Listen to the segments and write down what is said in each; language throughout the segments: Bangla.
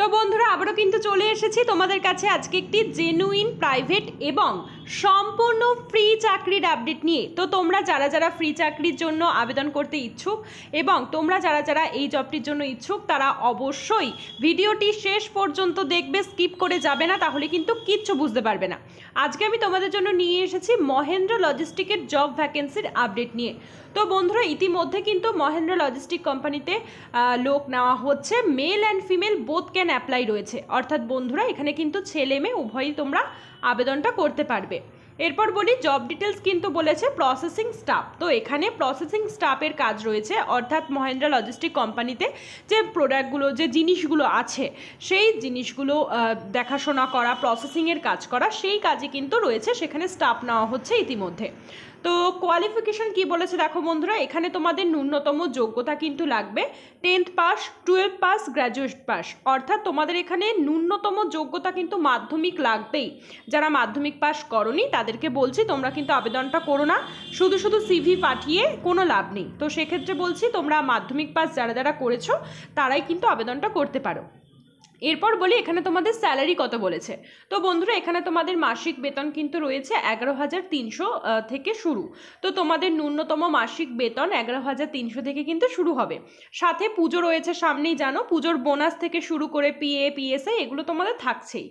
তো বন্ধুরা আবারও কিন্তু চলে এসেছি তোমাদের কাছে আজকে একটি জেনুইন প্রাইভেট এবং সম্পূর্ণ ফ্রি চাকরির আপডেট নিয়ে তো তোমরা যারা যারা ফ্রি চাকরির জন্য আবেদন করতে ইচ্ছুক এবং তোমরা যারা যারা এই জবটির জন্য ইচ্ছুক তারা অবশ্যই ভিডিওটি শেষ পর্যন্ত দেখবে স্কিপ করে যাবে না তাহলে কিন্তু কিচ্ছু বুঝতে পারবে না আজকে আমি তোমাদের জন্য নিয়ে এসেছি মহেন্দ্র লজিস্টিকের জব ভ্যাকেন্সির আপডেট নিয়ে তো বন্ধুরা ইতিমধ্যে কিন্তু মহেন্দ্র লজিস্টিক কোম্পানিতে লোক নেওয়া হচ্ছে male and female both can apply রয়েছে অর্থাৎ বন্ধুরা এখানে কিন্তু ছেলে মেয়ে উভয়ই তোমরা আবেদনটা করতে পারবে এরপর বলি জব ডিটেলস কিন্তু বলেছে প্রসেসিং স্টাফ তো এখানে প্রসেসিং স্টাফের কাজ রয়েছে অর্থাৎ মহেন্দ্রা লজিস্টিক কোম্পানিতে যে প্রোডাক্টগুলো যে জিনিসগুলো আছে সেই জিনিসগুলো দেখাশোনা করা প্রসেসিংয়ের কাজ করা সেই কাজে কিন্তু রয়েছে সেখানে স্টাফ নেওয়া হচ্ছে ইতিমধ্যে তো কোয়ালিফিকেশন কি বলেছে দেখো বন্ধুরা এখানে তোমাদের ন্যূনতম যোগ্যতা কিন্তু লাগবে tenth pass twelfth pass graduate pass অর্থাৎ তোমাদের এখানে ন্যূনতম যোগ্যতা কিন্তু মাধ্যমিক লাগবেই যারা মাধ্যমিক পাস করনি তাদেরকে বলছি তোমরা কিন্তু আবেদনটা করো না শুধু শুধু সিভি পাঠিয়ে কোনো লাভ নেই তো সেক্ষেত্রে বলছি তোমরা মাধ্যমিক পাস যারা যারা করেছো তারাই কিন্তু আবেদনটা করতে পারো এরপর বলি এখানে তোমাদের স্যালারি কত বলেছে তো বন্ধুরা এখানে তোমাদের মাসিক বেতন কিন্তু রয়েছে এগারো হাজার তিনশো থেকে শুরু তো তোমাদের ন্যূনতম মাসিক বেতন এগারো হাজার তিনশো থেকে কিন্তু শুরু হবে সাথে পুজো রয়েছে সামনেই জানো পুজোর বোনাস থেকে শুরু করে পিএ পিএসআই এগুলো তোমাদের থাকছেই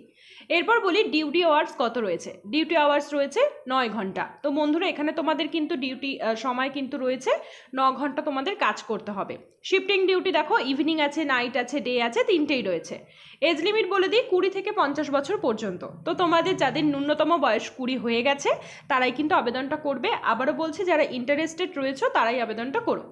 এরপর বলি ডিউটি আওয়ার্স কত রয়েছে ডিউটি আওয়ার্স রয়েছে নয় ঘন্টা তো বন্ধুরা এখানে তোমাদের কিন্তু ডিউটি সময় কিন্তু রয়েছে ন ঘন্টা তোমাদের কাজ করতে হবে শিফটিং ডিউটি দেখো ইভিনিং আছে নাইট আছে ডে আছে তিনটেই রয়েছে এজ লিমিট বলে দিই কুড়ি থেকে পঞ্চাশ বছর পর্যন্ত তো তোমাদের যাদের ন্যূনতম বয়স কুড়ি হয়ে গেছে তারাই কিন্তু আবেদনটা করবে আবারও বলছি যারা ইন্টারেস্টেড রয়েছে তারাই আবেদনটা করো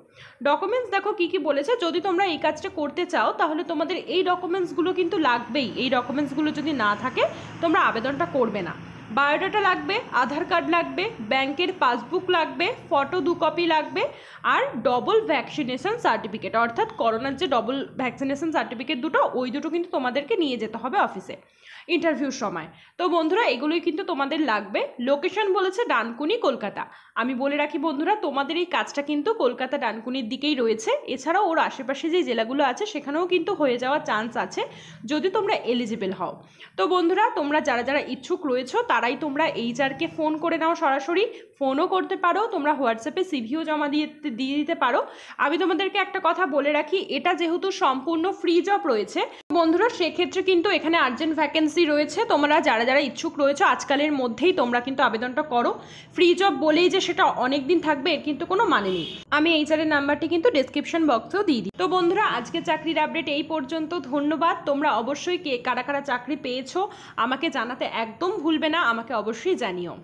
ডকুমেন্টস দেখো কি কি বলেছে যদি তোমরা এই কাজটা করতে চাও তাহলে তোমাদের এই ডকুমেন্টসগুলো কিন্তু লাগবেই এই ডকুমেন্টসগুলো যদি না থাকে তোমরা আবেদনটা করবে না বায়োডাটা লাগবে আধার কার্ড লাগবে ব্যাংকের পাসবুক লাগবে ফটো দু কপি লাগবে আর ডবল ভ্যাকসিনেশন সার্টিফিকেট অর্থাৎ করোনার যে ডবল ভ্যাকসিনেশন সার্টিফিকেট দুটো ওই দুটো কিন্তু তোমাদেরকে নিয়ে যেতে হবে অফিসে ইন্টারভিউর সময় তো বন্ধুরা এগুলোই কিন্তু তোমাদের লাগবে লোকেশন বলেছে ডানকুনি কলকাতা আমি বলে রাখি বন্ধুরা তোমাদের এই কাজটা কিন্তু কলকাতা ডানকুনির দিকেই রয়েছে এছাড়াও ওর আশেপাশে যে জেলাগুলো আছে সেখানেও কিন্তু হয়ে যাওয়ার চান্স আছে যদি তোমরা এলিজিবেল হও তো বন্ধুরা তোমরা যারা যারা ইচ্ছুক রয়েছো তারা তারাই তোমরা এইচআরকে ফোন করে নাও সরাসরি ফোনও করতে পারো তোমরা হোয়াটসঅ্যাপে সিভিও জমা দিয়ে দিয়ে দিতে পারো আমি তোমাদেরকে একটা কথা বলে রাখি এটা যেহেতু সম্পূর্ণ ফ্রি জব রয়েছে বন্ধুরা সেক্ষেত্রে কিন্তু এখানে আর্জেন্ট ভ্যাকেন্সি রয়েছে তোমরা যারা যারা ইচ্ছুক রয়েছে আজকালের মধ্যেই তোমরা কিন্তু আবেদনটা করো ফ্রি জব বলেই যে সেটা অনেক দিন থাকবে এর কিন্তু কোনো মানে নেই আমি এই চারের নাম্বারটি কিন্তু ডিসক্রিপশন বক্সেও দিয়ে দিই তো বন্ধুরা আজকে চাকরির আপডেট এই পর্যন্ত ধন্যবাদ তোমরা অবশ্যই কে কারা কারা চাকরি পেয়েছো আমাকে জানাতে একদম ভুলবে না আমাকে অবশ্যই জানিও